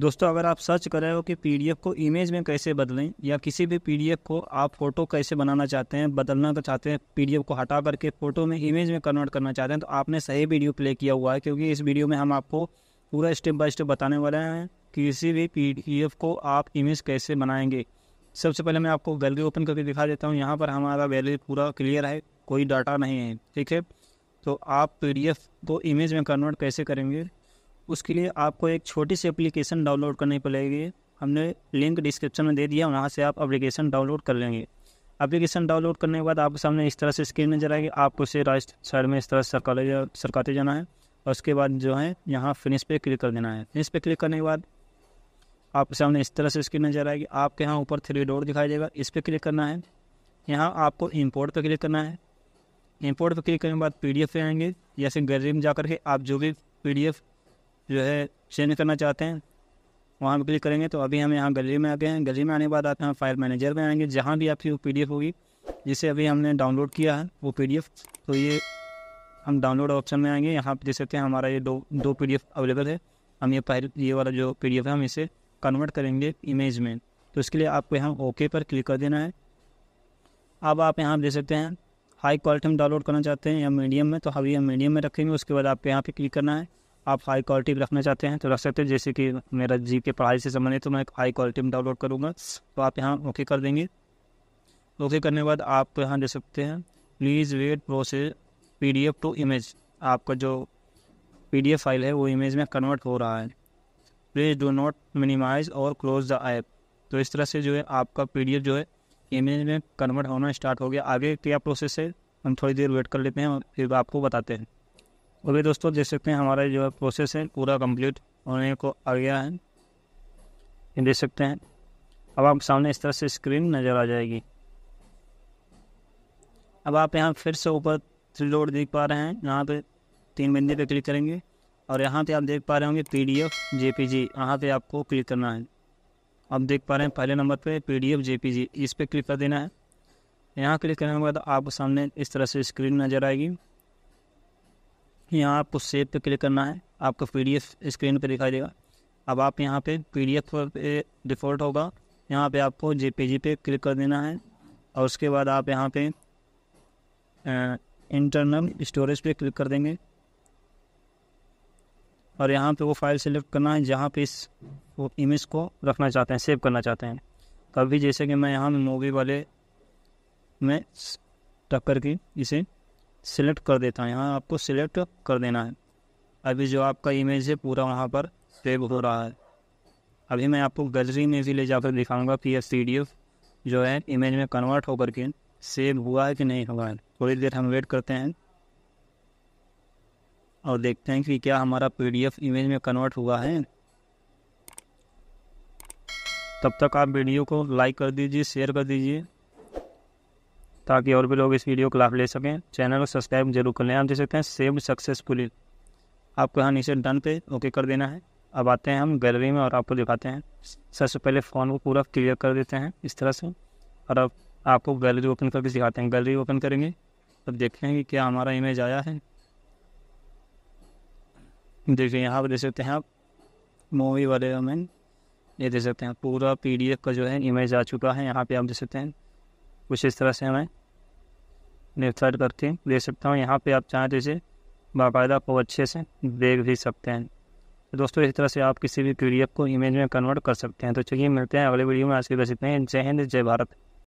दोस्तों अगर आप सर्च कर रहे हो कि पी को इमेज में कैसे बदलें या किसी भी पी को आप फ़ोटो कैसे बनाना चाहते हैं बदलना चाहते हैं पी को हटा करके फ़ोटो में इमेज में कन्वर्ट करना चाहते हैं तो आपने सही वीडियो प्ले किया हुआ है क्योंकि इस वीडियो में हम आपको पूरा स्टेप बाय स्टेप बताने वाले हैं कि किसी भी पी को आप इमेज कैसे बनाएंगे सबसे पहले मैं आपको गैलरी ओपन करके दिखा देता हूँ यहाँ पर हमारा गैलरी पूरा क्लियर है कोई डाटा नहीं है ठीक है तो आप पी को इमेज में कन्वर्ट कैसे करेंगे उसके लिए आपको एक छोटी सी एप्लीकेशन डाउनलोड करनी पड़ेगी हमने लिंक डिस्क्रिप्शन में दे दिया वहाँ से आप एप्लीकेशन डाउनलोड कर लेंगे एप्लीकेशन डाउनलोड करने के बाद आपके सामने इस तरह से स्क्रीन में नजर आएगी आपको इसे राइट साइड में इस तरह सरकाले जा, सरकाते जाना है और उसके बाद जो है यहाँ फिनिश पे क्लिक कर देना है फिनिश पे क्लिक करने के बाद आपके सामने इस तरह से स्क्रीन नजर आएगी आपके यहाँ ऊपर थ्री डोर दिखाई देगा इस पर क्लिक करना है यहाँ आपको इम्पोर्ट पर क्लिक करना है इम्पोर्ट पर क्लिक करने के बाद पी डी एफ आएंगे या फिर गैलरी में जा के आप जो भी पी डी एफ जो है चेंज करना चाहते हैं वहाँ पर क्लिक करेंगे तो अभी हम यहाँ गैलरी में आ गए हैं गैलरी में आने के बाद आप यहाँ फाइल मैनेजर में आएंगे जहाँ भी आपकी वो पी होगी जिसे अभी हमने डाउनलोड किया है वो पी तो ये हम डाउनलोड ऑप्शन में आएंगे यहाँ पर देख सकते हैं हमारा ये दो दो पी अवेलेबल है हम ये पहले ये वाला जो पी है हम इसे कन्वर्ट करेंगे इमेज में तो इसके लिए आपको यहाँ ओके पर क्लिक कर देना है अब आप यहाँ देख सकते हैं हाई क्वालिटी में डाउनलोड करना चाहते हैं या मीडियम में तो अभी हम मीडियम में रखेंगे उसके बाद आपको यहाँ पर क्लिक करना है आप हाई क्वालिटी में रखना चाहते हैं तो रख सकते हैं जैसे कि मेरा जी के पढ़ाई से संबंधित तो मैं हाई क्वालिटी में डाउनलोड करूँगा तो आप यहाँ ओके कर देंगे ओके करने के बाद आप यहाँ दे सकते हैं please wait process P D F to image आपका जो पी डी एफ फाइल है वो इमेज में कन्वर्ट हो रहा है प्लीज़ डो नॉट मिनिमाइज और क्लोज द ऐप तो इस तरह से जो है आपका पी डी एफ जो है इमेज में कन्वर्ट होना स्टार्ट हो गया आगे क्या प्रोसेस है हम थोड़ी देर वेट कर लेते हैं और फिर आपको बताते हैं ओके दोस्तों देख सकते हैं हमारा जो है प्रोसेस है पूरा कंप्लीट होने को आ गया है ये देख सकते हैं अब आप सामने इस तरह से स्क्रीन नज़र आ जाएगी अब आप यहाँ फिर से ऊपर थ्री लोड देख पा रहे हैं यहाँ पे तीन बिंदी पे क्लिक करेंगे और यहाँ पे आप देख पा रहे होंगे P D F J P G यहाँ पर आपको क्लिक करना है आप देख पा रहे हैं पहले नंबर पर P D F J P G इस पर क्लिक कर देना है यहाँ क्लिक करने के बाद आप सामने इस तरह से स्क्रीन नज़र आएगी यहाँ आपको सेव पे क्लिक करना है आपको पीडीएफ स्क्रीन पे दिखाई देगा अब आप यहाँ पे पीडीएफ पे डिफ़ॉल्ट होगा यहाँ पे आपको जेपीजी पे क्लिक कर देना है और उसके बाद आप यहाँ पे इंटरनल स्टोरेज पे क्लिक कर देंगे और यहाँ पे वो फाइल सेलेक्ट करना है जहाँ पे इस वो इमेज को रखना चाहते हैं सेव करना चाहते हैं कभी जैसे कि मैं यहाँ मूवी वाले में टक्कर की इसे सिलेक्ट कर देता है यहाँ आपको सिलेक्ट कर देना है अभी जो आपका इमेज है पूरा वहाँ पर सेव हो रहा है अभी मैं आपको गैलरी में भी ले जाकर दिखाऊंगा कि यह पी डी एफ जो है इमेज में कन्वर्ट होकर के सेव हुआ है कि नहीं हुआ है थोड़ी देर हम वेट करते हैं और देखते हैं कि क्या हमारा पी डी एफ इमेज में कन्वर्ट हुआ है तब तक आप वीडियो को लाइक कर दीजिए शेयर कर दीजिए ताकि और भी लोग इस वीडियो को लाभ ले सकें चैनल को सब्सक्राइब जरूर कर लें आप देख सकते हैं सेव्ड सक्सेसफुली आपको यहाँ नीचे डन पे ओके कर देना है अब आते हैं हम गैलरी में और आपको दिखाते हैं सबसे पहले फ़ोन को पूरा क्लियर कर देते हैं इस तरह से और अब आपको गैलरी ओपन करके दिखाते हैं गैलरी ओपन करेंगे अब देखेंगे कि क्या हमारा इमेज आया है देखिए यहाँ पर देख सकते हैं आप मूवी वाले मैन ये देख सकते हैं पूरा पीडीएफ का जो है इमेज आ चुका है यहाँ पे आप देख सकते हैं कुछ इस तरह से हमें लेफ्ट करके दे सकता हूँ यहाँ पे आप चाहें तो इसे बाकायदा को अच्छे से देख भी सकते हैं तो दोस्तों इसी तरह से आप किसी भी पी को इमेज में कन्वर्ट कर सकते हैं तो चलिए मिलते हैं अगले वीडियो में आज के बस इतने जय हिंद जय भारत